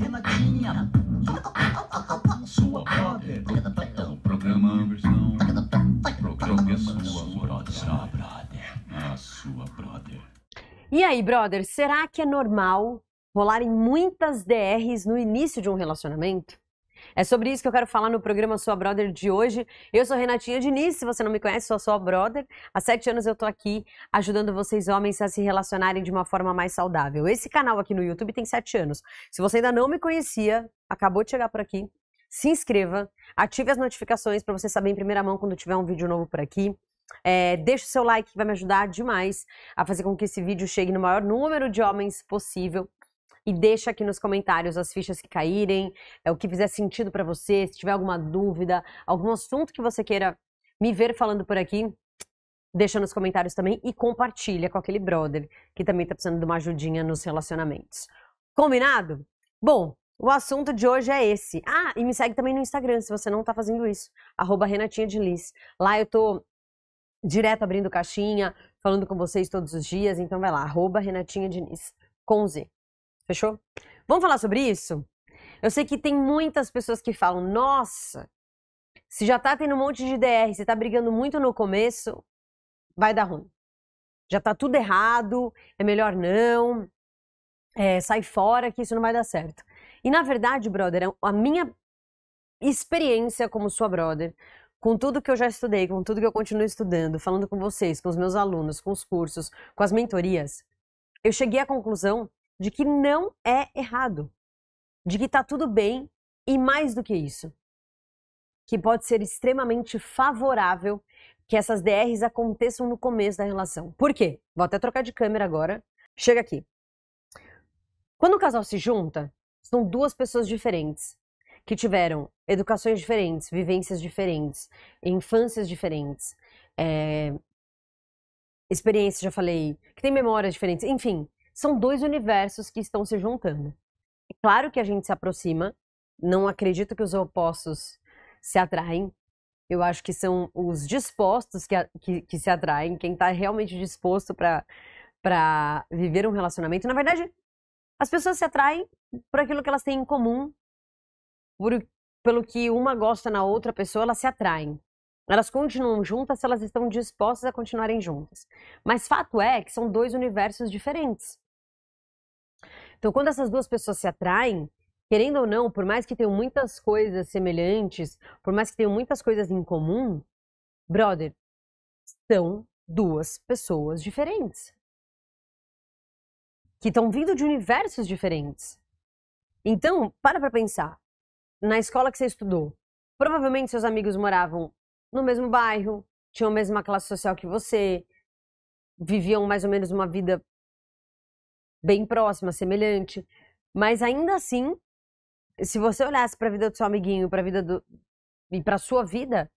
Renatinha, é sua brother. O programa versão. Programa sua brother. brother. A sua brother. E aí, brother, será que é normal rolarem muitas DRs no início de um relacionamento? É sobre isso que eu quero falar no programa Sua Brother de hoje. Eu sou Renatinha Diniz, se você não me conhece, sou sua brother. Há sete anos eu tô aqui ajudando vocês homens a se relacionarem de uma forma mais saudável. Esse canal aqui no YouTube tem sete anos. Se você ainda não me conhecia, acabou de chegar por aqui, se inscreva, ative as notificações para você saber em primeira mão quando tiver um vídeo novo por aqui. É, deixa o seu like que vai me ajudar demais a fazer com que esse vídeo chegue no maior número de homens possível e deixa aqui nos comentários as fichas que caírem, é, o que fizer sentido para você, se tiver alguma dúvida, algum assunto que você queira me ver falando por aqui, deixa nos comentários também e compartilha com aquele brother que também está precisando de uma ajudinha nos relacionamentos. Combinado? Bom, o assunto de hoje é esse. Ah, e me segue também no Instagram, se você não está fazendo isso. Arroba Renatinha de Liz. Lá eu tô direto abrindo caixinha, falando com vocês todos os dias, então vai lá, arroba Renatinha Diniz, com Z. Fechou? Vamos falar sobre isso? Eu sei que tem muitas pessoas que falam: nossa, se já tá tendo um monte de DR, se tá brigando muito no começo, vai dar ruim. Já tá tudo errado, é melhor não, é, sai fora que isso não vai dar certo. E na verdade, brother, é a minha experiência como sua brother, com tudo que eu já estudei, com tudo que eu continuo estudando, falando com vocês, com os meus alunos, com os cursos, com as mentorias, eu cheguei à conclusão de que não é errado, de que está tudo bem e mais do que isso, que pode ser extremamente favorável que essas DRs aconteçam no começo da relação. Por quê? Vou até trocar de câmera agora. Chega aqui. Quando o casal se junta, são duas pessoas diferentes que tiveram educações diferentes, vivências diferentes, infâncias diferentes, é, experiências, já falei, que tem memórias diferentes, enfim, são dois universos que estão se juntando. É claro que a gente se aproxima, não acredito que os opostos se atraem. Eu acho que são os dispostos que, que, que se atraem, quem está realmente disposto para viver um relacionamento. Na verdade, as pessoas se atraem por aquilo que elas têm em comum, por, pelo que uma gosta na outra pessoa, elas se atraem. Elas continuam juntas se elas estão dispostas a continuarem juntas. Mas fato é que são dois universos diferentes. Então, quando essas duas pessoas se atraem, querendo ou não, por mais que tenham muitas coisas semelhantes, por mais que tenham muitas coisas em comum, brother, são duas pessoas diferentes. Que estão vindo de universos diferentes. Então, para pra pensar. Na escola que você estudou, provavelmente seus amigos moravam no mesmo bairro, tinham a mesma classe social que você, viviam mais ou menos uma vida bem próxima, semelhante. Mas ainda assim, se você olhasse para a vida do seu amiguinho, para a vida do e para sua vida,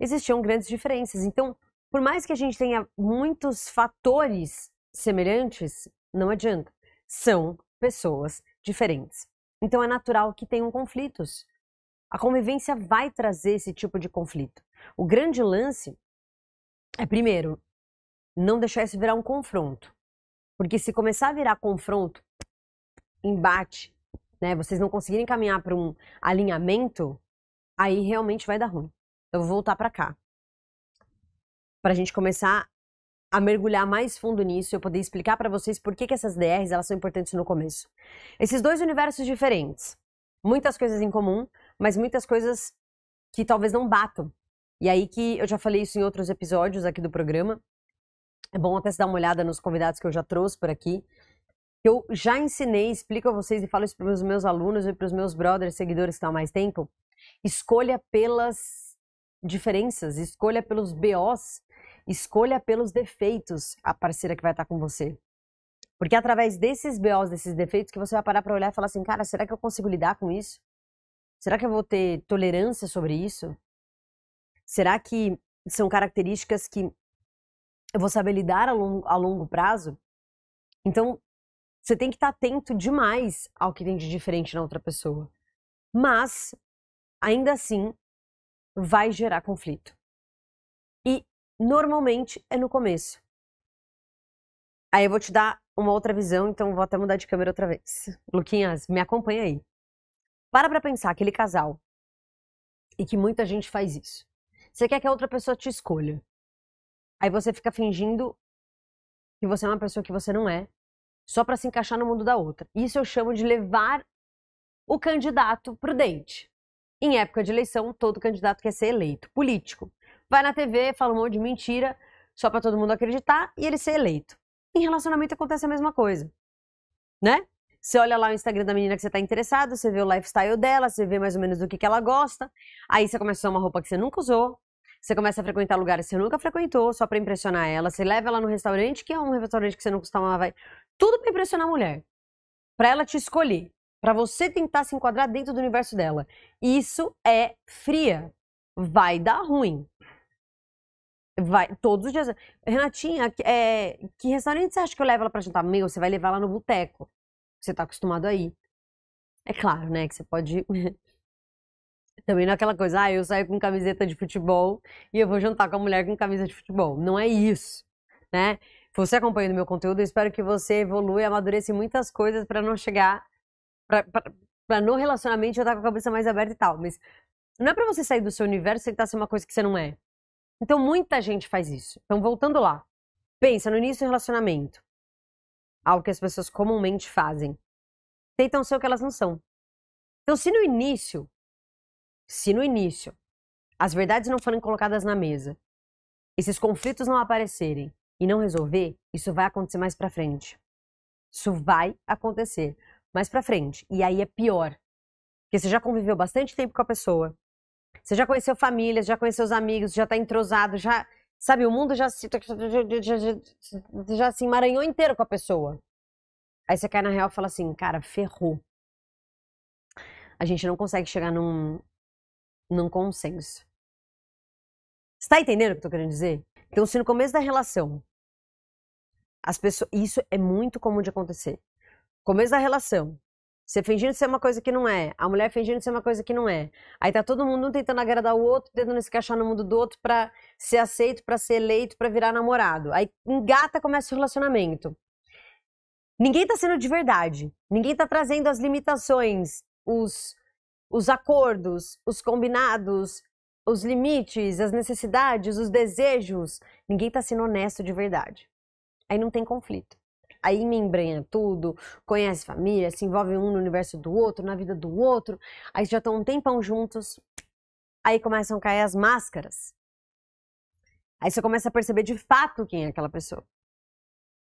existiam grandes diferenças. Então, por mais que a gente tenha muitos fatores semelhantes, não adianta. São pessoas diferentes. Então é natural que tenham conflitos. A convivência vai trazer esse tipo de conflito. O grande lance é primeiro não deixar isso virar um confronto. Porque se começar a virar confronto, embate, né, vocês não conseguirem caminhar para um alinhamento, aí realmente vai dar ruim. Eu vou voltar para cá. Para a gente começar a mergulhar mais fundo nisso, eu poder explicar para vocês por que, que essas DRs elas são importantes no começo. Esses dois universos diferentes, muitas coisas em comum, mas muitas coisas que talvez não batam. E aí que eu já falei isso em outros episódios aqui do programa, é bom até se dar uma olhada nos convidados que eu já trouxe por aqui. Eu já ensinei, explico a vocês e falo isso para os meus alunos e para os meus brothers, seguidores que estão há mais tempo. Escolha pelas diferenças, escolha pelos BOs, escolha pelos defeitos a parceira que vai estar com você. Porque é através desses BOs, desses defeitos, que você vai parar para olhar e falar assim, cara, será que eu consigo lidar com isso? Será que eu vou ter tolerância sobre isso? Será que são características que eu vou saber lidar a longo, a longo prazo. Então, você tem que estar tá atento demais ao que tem de diferente na outra pessoa. Mas, ainda assim, vai gerar conflito. E, normalmente, é no começo. Aí eu vou te dar uma outra visão, então vou até mudar de câmera outra vez. Luquinhas, me acompanha aí. Para pra pensar, aquele casal. E que muita gente faz isso. Você quer que a outra pessoa te escolha. Aí você fica fingindo que você é uma pessoa que você não é, só para se encaixar no mundo da outra. Isso eu chamo de levar o candidato pro dente. Em época de eleição, todo candidato quer ser eleito, político. Vai na TV, fala um monte de mentira, só para todo mundo acreditar e ele ser eleito. Em relacionamento acontece a mesma coisa, né? Você olha lá o Instagram da menina que você tá interessado, você vê o lifestyle dela, você vê mais ou menos do que, que ela gosta, aí você começa a usar uma roupa que você nunca usou, você começa a frequentar lugares que você nunca frequentou, só para impressionar ela. Você leva ela no restaurante, que é um restaurante que você não costumava vai. Tudo para impressionar a mulher. Para ela te escolher, para você tentar se enquadrar dentro do universo dela. Isso é fria. Vai dar ruim. Vai, todos os dias. Renatinha, é, que restaurante você acha que eu levo ela pra jantar? Meu, você vai levar ela no boteco. Você tá acostumado aí. É claro, né, que você pode também não é aquela coisa, ah, eu saio com camiseta de futebol e eu vou jantar com a mulher com camisa de futebol. Não é isso, né? Você acompanhando meu conteúdo, eu espero que você evolua e amadureça em muitas coisas para não chegar para no relacionamento eu estar tá com a cabeça mais aberta e tal, mas não é para você sair do seu universo e tentar ser uma coisa que você não é. Então muita gente faz isso. Então voltando lá, pensa no início do relacionamento, algo que as pessoas comumente fazem. Tentam ser o que elas não são. Então se no início se no início as verdades não forem colocadas na mesa, esses conflitos não aparecerem e não resolver, isso vai acontecer mais para frente. Isso vai acontecer mais para frente. E aí é pior. Porque você já conviveu bastante tempo com a pessoa. Você já conheceu famílias, já conheceu os amigos, já tá entrosado, já. Sabe, o mundo já se, já, já se emaranhou inteiro com a pessoa. Aí você cai na real e fala assim, cara, ferrou. A gente não consegue chegar num, num consenso. Está entendendo o que eu estou querendo dizer? Então, se no começo da relação, as pessoas, isso é muito comum de acontecer. Começo da relação, você fingindo ser uma coisa que não é, a mulher fingindo ser uma coisa que não é. Aí tá todo mundo tentando agradar o outro, tentando se encaixar no mundo do outro para ser aceito, para ser eleito, para virar namorado. Aí engata começa o relacionamento. Ninguém tá sendo de verdade. Ninguém tá trazendo as limitações, os os acordos, os combinados, os limites, as necessidades, os desejos. Ninguém está sendo honesto de verdade. Aí não tem conflito. Aí me embrenha tudo, conhece família, se envolve um no universo do outro, na vida do outro. Aí já estão um tempão juntos. Aí começam a cair as máscaras. Aí você começa a perceber de fato quem é aquela pessoa.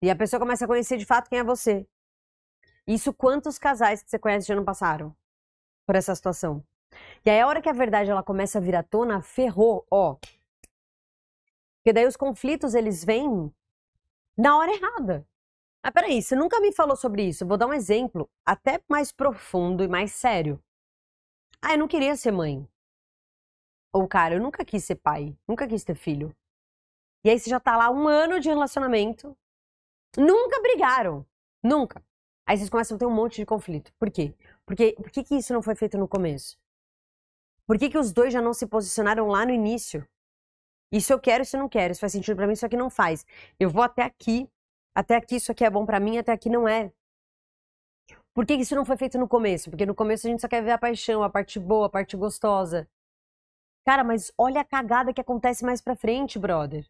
E a pessoa começa a conhecer de fato quem é você. Isso quantos casais que você conhece já não passaram? por essa situação. E aí a hora que a verdade ela começa a vir à tona, ferrou, ó. Porque daí os conflitos eles vêm na hora errada. Ah, peraí, você nunca me falou sobre isso. Vou dar um exemplo até mais profundo e mais sério. Ah, eu não queria ser mãe. Ou, cara, eu nunca quis ser pai, nunca quis ter filho. E aí você já tá lá um ano de relacionamento, nunca brigaram, nunca. Aí vocês começam a ter um monte de conflito. Por quê? Porque por que, que isso não foi feito no começo? Por que, que os dois já não se posicionaram lá no início? Isso eu quero, isso eu não quero. Isso faz sentido para mim, isso aqui não faz. Eu vou até aqui, até aqui isso aqui é bom para mim, até aqui não é. Por que isso não foi feito no começo? Porque no começo a gente só quer ver a paixão, a parte boa, a parte gostosa. Cara, mas olha a cagada que acontece mais pra frente, brother.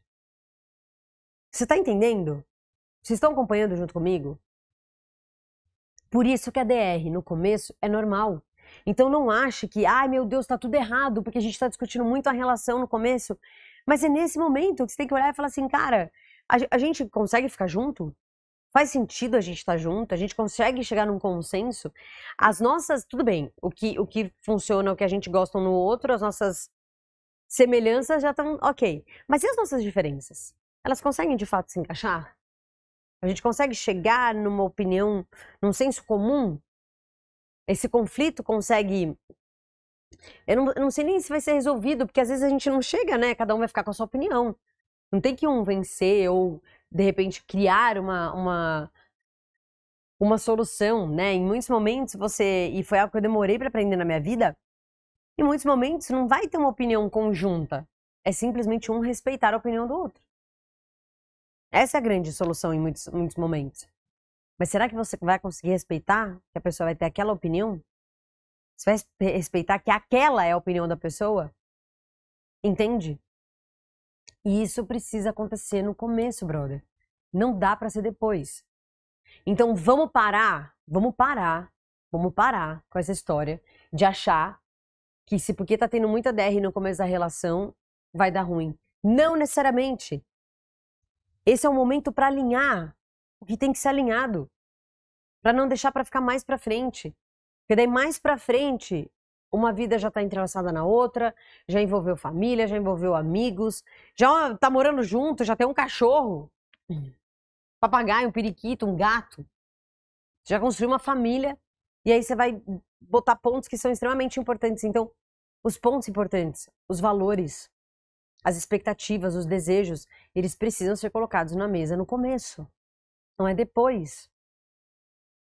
Você tá entendendo? Vocês estão acompanhando junto comigo? Por isso que a DR no começo é normal. Então não ache que, ai meu Deus, está tudo errado, porque a gente está discutindo muito a relação no começo. Mas é nesse momento que você tem que olhar e falar assim, cara, a, a gente consegue ficar junto? Faz sentido a gente estar tá junto? A gente consegue chegar num consenso? As nossas, tudo bem, o que, o que funciona, o que a gente gosta um no outro, as nossas semelhanças já estão ok. Mas e as nossas diferenças? Elas conseguem de fato se encaixar? A gente consegue chegar numa opinião, num senso comum? Esse conflito consegue. Eu não, eu não sei nem se vai ser resolvido, porque às vezes a gente não chega, né? Cada um vai ficar com a sua opinião. Não tem que um vencer ou, de repente, criar uma, uma, uma solução, né? Em muitos momentos você. E foi algo que eu demorei para aprender na minha vida. Em muitos momentos não vai ter uma opinião conjunta. É simplesmente um respeitar a opinião do outro. Essa é a grande solução em muitos, muitos momentos. Mas será que você vai conseguir respeitar que a pessoa vai ter aquela opinião? Você vai respeitar que aquela é a opinião da pessoa? Entende? E isso precisa acontecer no começo, brother. Não dá para ser depois. Então vamos parar, vamos parar, vamos parar com essa história de achar que se porque tá tendo muita DR no começo da relação, vai dar ruim. Não necessariamente. Esse é o momento para alinhar o que tem que ser alinhado, para não deixar para ficar mais para frente. Porque daí mais para frente, uma vida já está entrelaçada na outra, já envolveu família, já envolveu amigos, já está morando junto, já tem um cachorro, um papagaio, um periquito, um gato. Já construiu uma família e aí você vai botar pontos que são extremamente importantes. Então, os pontos importantes, os valores, as expectativas, os desejos, eles precisam ser colocados na mesa no começo, não é depois.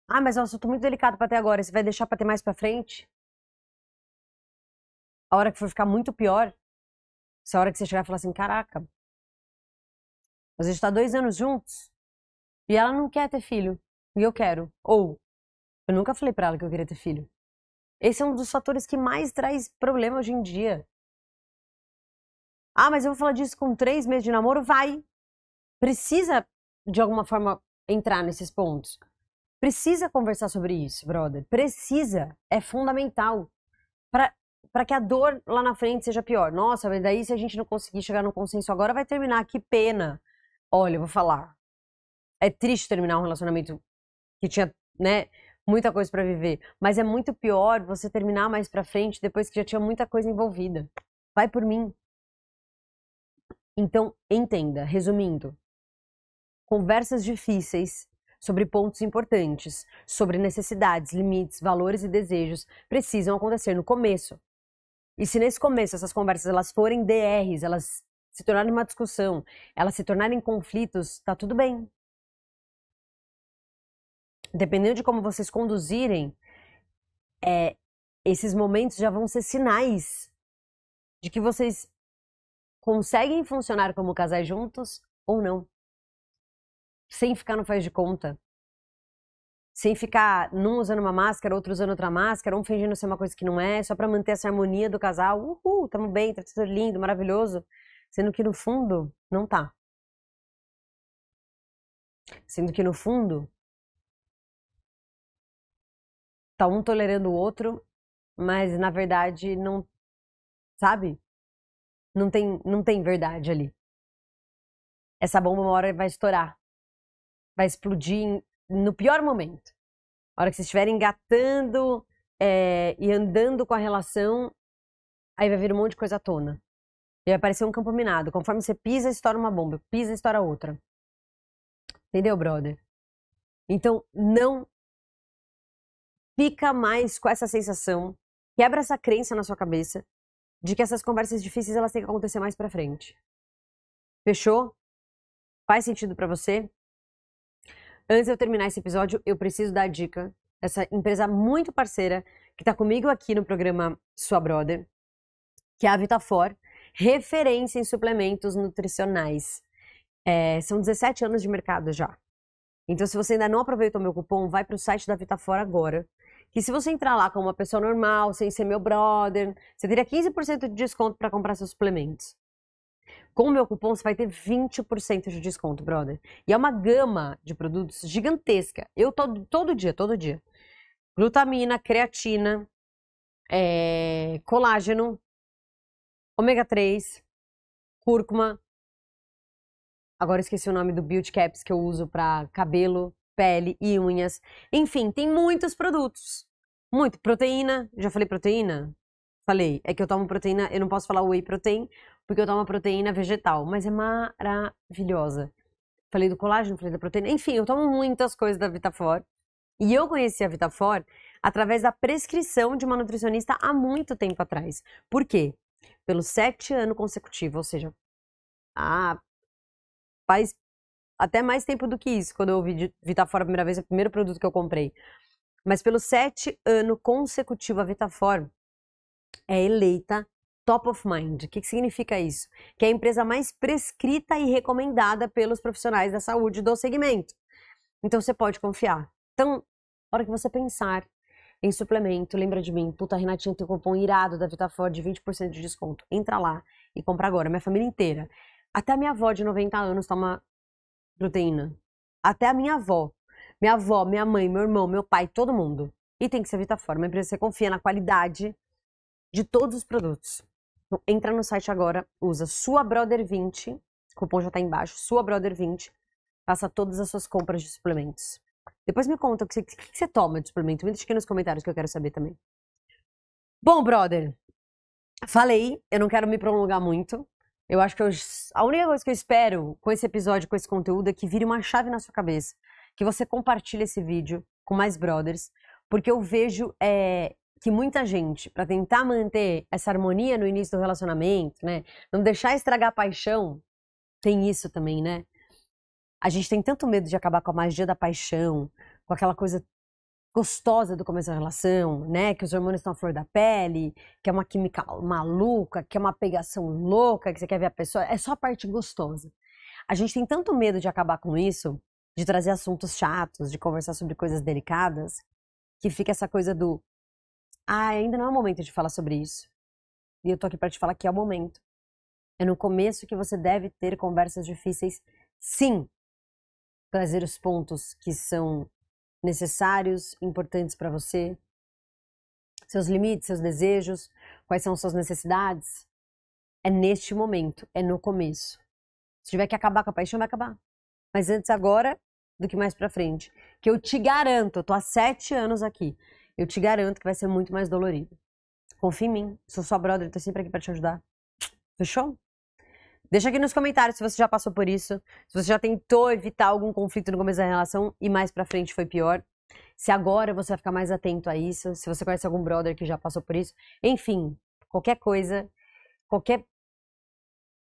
Ah, mas é um assunto muito delicado para até agora, você vai deixar para ter mais para frente? A hora que for ficar muito pior, se a hora que você chegar e falar assim: caraca, a gente está dois anos juntos e ela não quer ter filho e eu quero. Ou eu nunca falei para ela que eu queria ter filho. Esse é um dos fatores que mais traz problema hoje em dia. Ah, mas eu vou falar disso com três meses de namoro? Vai. Precisa, de alguma forma, entrar nesses pontos. Precisa conversar sobre isso, brother. Precisa. É fundamental. para que a dor lá na frente seja pior. Nossa, mas daí se a gente não conseguir chegar num consenso agora, vai terminar. Que pena. Olha, eu vou falar. É triste terminar um relacionamento que tinha, né, muita coisa para viver. Mas é muito pior você terminar mais pra frente depois que já tinha muita coisa envolvida. Vai por mim. Então, entenda, resumindo, conversas difíceis sobre pontos importantes, sobre necessidades, limites, valores e desejos precisam acontecer no começo. E se nesse começo essas conversas elas forem DRs, elas se tornarem uma discussão, elas se tornarem conflitos, tá tudo bem. Dependendo de como vocês conduzirem, é, esses momentos já vão ser sinais de que vocês conseguem funcionar como casais juntos ou não. Sem ficar no faz de conta. Sem ficar num usando uma máscara, outro usando outra máscara, um fingindo ser uma coisa que não é, só para manter essa harmonia do casal. Uhul, tamo bem, tá tudo lindo, maravilhoso. Sendo que no fundo, não tá. Sendo que no fundo, tá um tolerando o outro, mas na verdade não. Sabe? Não tem, não tem verdade ali. Essa bomba uma hora vai estourar. Vai explodir no pior momento. A hora que vocês estiverem engatando é, e andando com a relação, aí vai vir um monte de coisa à tona. E vai aparecer um campo minado. Conforme você pisa, estoura uma bomba. Pisa, estoura outra. Entendeu, brother? Então, não fica mais com essa sensação. Quebra essa crença na sua cabeça de que essas conversas difíceis elas têm que acontecer mais para frente. Fechou? Faz sentido para você? Antes de eu terminar esse episódio, eu preciso dar a dica. Essa empresa muito parceira que está comigo aqui no programa Sua Brother, que é a Vitafor, referência em suplementos nutricionais. É, são 17 anos de mercado já. Então, se você ainda não aproveitou meu cupom, vai para o site da Vitafor agora que se você entrar lá como uma pessoa normal, sem ser meu brother, você teria 15% de desconto para comprar seus suplementos. Com o meu cupom, você vai ter 20% de desconto, brother. E é uma gama de produtos gigantesca. Eu todo, todo dia, todo dia. Glutamina, creatina, é, colágeno, ômega 3, cúrcuma. Agora esqueci o nome do Beauty Caps que eu uso para cabelo pele e unhas. Enfim, tem muitos produtos. Muito. Proteína. Já falei proteína? Falei. É que eu tomo proteína, eu não posso falar whey protein, porque eu tomo proteína vegetal. Mas é maravilhosa. Falei do colágeno, falei da proteína. Enfim, eu tomo muitas coisas da Vitafor. E eu conheci a Vitafor através da prescrição de uma nutricionista há muito tempo atrás. Por quê? Pelo sete anos consecutivos, ou seja, a ah, faz até mais tempo do que isso, quando eu ouvi Vitafor tá a primeira vez, é o primeiro produto que eu comprei. Mas pelo sete ano consecutivo, a Vitafor é eleita top of mind. O que, que significa isso? Que é a empresa mais prescrita e recomendada pelos profissionais da saúde do segmento. Então você pode confiar. Então, a hora que você pensar em suplemento, lembra de mim, puta Renatinha tem um cupom irado da Vitafor de 20% de desconto. Entra lá e compra agora, minha família inteira. Até minha avó de 90 anos toma tá proteína. Até a minha avó. Minha avó, minha mãe, meu irmão, meu pai, todo mundo. E tem que ser Vitaforma. A empresa você confia na qualidade de todos os produtos. Então, entra no site agora, usa sua Brother 20, o cupom já tá embaixo, sua Brother 20, faça todas as suas compras de suplementos. Depois me conta o que você, o que você toma de suplemento. Me deixa aqui nos comentários que eu quero saber também. Bom, brother, falei, eu não quero me prolongar muito. Eu acho que eu, a única coisa que eu espero com esse episódio, com esse conteúdo, é que vire uma chave na sua cabeça. Que você compartilhe esse vídeo com mais brothers. Porque eu vejo é, que muita gente, para tentar manter essa harmonia no início do relacionamento, né? Não deixar estragar a paixão, tem isso também, né? A gente tem tanto medo de acabar com a magia da paixão, com aquela coisa gostosa do começo da relação, né? Que os hormônios estão à flor da pele, que é uma química maluca, que é uma pegação louca, que você quer ver a pessoa. É só a parte gostosa. A gente tem tanto medo de acabar com isso, de trazer assuntos chatos, de conversar sobre coisas delicadas, que fica essa coisa do ah, ainda não é o momento de falar sobre isso. E eu tô aqui para te falar que é o momento. É no começo que você deve ter conversas difíceis, sim. Trazer os pontos que são necessários, importantes para você, seus limites, seus desejos, quais são suas necessidades. É neste momento, é no começo. Se tiver que acabar com a paixão, vai acabar. Mas antes agora do que mais para frente. Que eu te garanto, eu tô há sete anos aqui. Eu te garanto que vai ser muito mais dolorido. Confia em mim, sou sua brother, tô sempre aqui para te ajudar. Fechou? Deixa aqui nos comentários se você já passou por isso, se você já tentou evitar algum conflito no começo da relação e mais pra frente foi pior. Se agora você vai ficar mais atento a isso, se você conhece algum brother que já passou por isso. Enfim, qualquer coisa, qualquer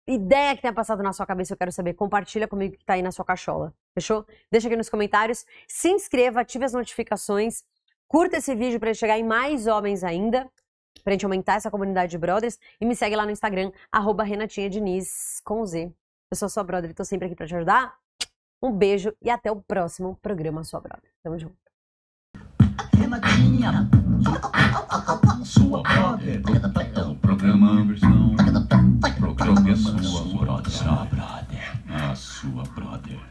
ideia que tenha passado na sua cabeça, eu quero saber. Compartilha comigo que tá aí na sua cachola. Fechou? Deixa aqui nos comentários. Se inscreva, ative as notificações. Curta esse vídeo para chegar em mais homens ainda pra gente aumentar essa comunidade de brothers. E me segue lá no Instagram, arroba Renatinha Diniz, com Z. Eu sou sua brother e tô sempre aqui pra te ajudar. Um beijo e até o próximo programa Sua Brother. Tamo junto. Renatinha, sua brother. É programa versão. Programa sua brother. A sua brother.